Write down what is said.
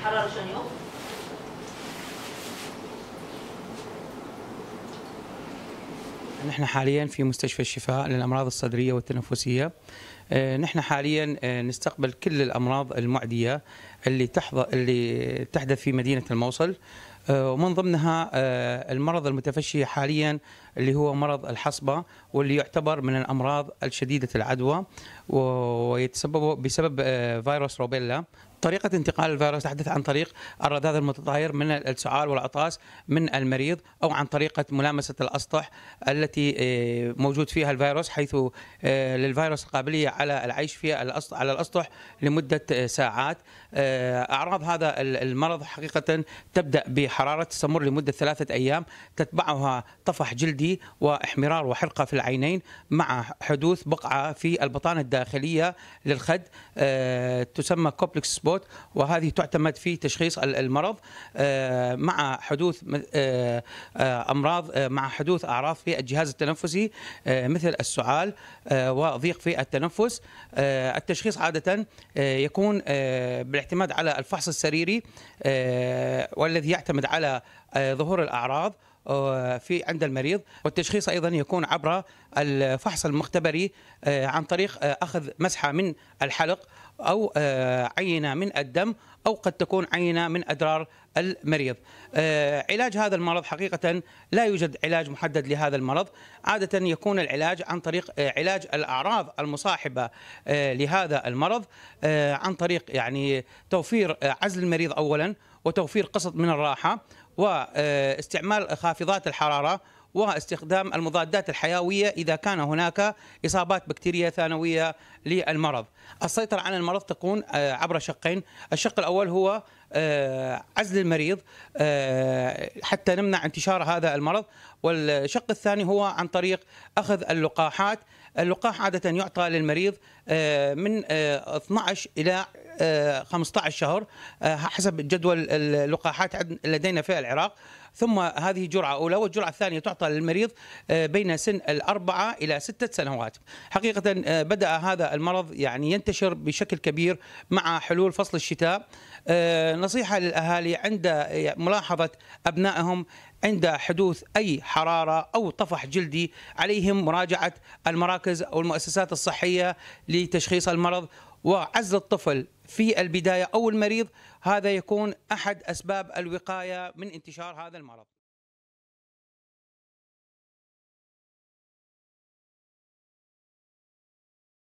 الحراره شنو؟ نحن حاليا في مستشفى الشفاء للامراض الصدريه والتنفسيه آه، نحن حاليا آه، نستقبل كل الامراض المعديه اللي تحظى اللي تحدث في مدينه الموصل آه، ومن ضمنها المرض المتفشي حاليا اللي هو مرض الحصبة واللي يعتبر من الأمراض الشديدة العدوى ويتسبب بسبب فيروس روبيلا طريقة انتقال الفيروس تحدث عن طريق الرذاذ المتطاير من السعال والعطاس من المريض أو عن طريقة ملامسة الأسطح التي آه، موجود فيها الفيروس حيث آه، للفيروس القابلية على العيش في على الأسطح لمدة آه، ساعات أعراض هذا المرض حقيقة تبدأ بحرارة تستمر لمدة ثلاثة أيام تتبعها طفح جلدي واحمرار وحرقة في العينين مع حدوث بقعة في البطانة الداخلية للخد تسمى كوبلكس الروبوت وهذه تعتمد في تشخيص المرض آه، مع حدوث آه، آه، امراض مع حدوث اعراض في الجهاز التنفسي مثل السعال وضيق في التنفس التشخيص عاده يكون بالاعتماد على الفحص السريري والذي يعتمد على ظهور الاعراض في عند المريض والتشخيص ايضا يكون عبر الفحص المختبري عن طريق اخذ مسحه من الحلق أو آه، عينة من الدم أو قد تكون عينة من أدرار المريض آه، علاج هذا المرض حقيقة لا يوجد علاج محدد لهذا المرض عادة يكون العلاج عن طريق آه، علاج الأعراض المصاحبة لهذا المرض عن طريق يعني توفير عزل المريض أولا وتوفير قسط من الراحة واستعمال خافضات الحرارة واستخدام المضادات الحيويه اذا كان هناك اصابات بكتيريه ثانويه للمرض. السيطره على المرض تكون آه، عبر شقين، الشق الاول هو آه، عزل المريض آه، حتى نمنع انتشار هذا المرض والشق الثاني هو عن طريق اخذ اللقاحات اللقاح عاده يعطى للمريض من 12 الى 15 شهر آه، حسب جدول اللقاحات لدينا في العراق ثم هذه جرعة أولى والجرعة الثانية تعطى للمريض آه، بين سن الأربعة إلى ستة سنوات حقيقة آه، بدأ هذا المرض يعني ينتشر بشكل كبير مع حلول فصل الشتاء نصيحة للأهالي عند ملاحظة أبنائهم عند حدوث أي حرارة أو طفح جلدي عليهم مراجعة المراكز أو المؤسسات الصحية لتشخيص المرض وعز الطفل في البداية أو المريض هذا يكون أحد أسباب الوقاية من انتشار هذا المرض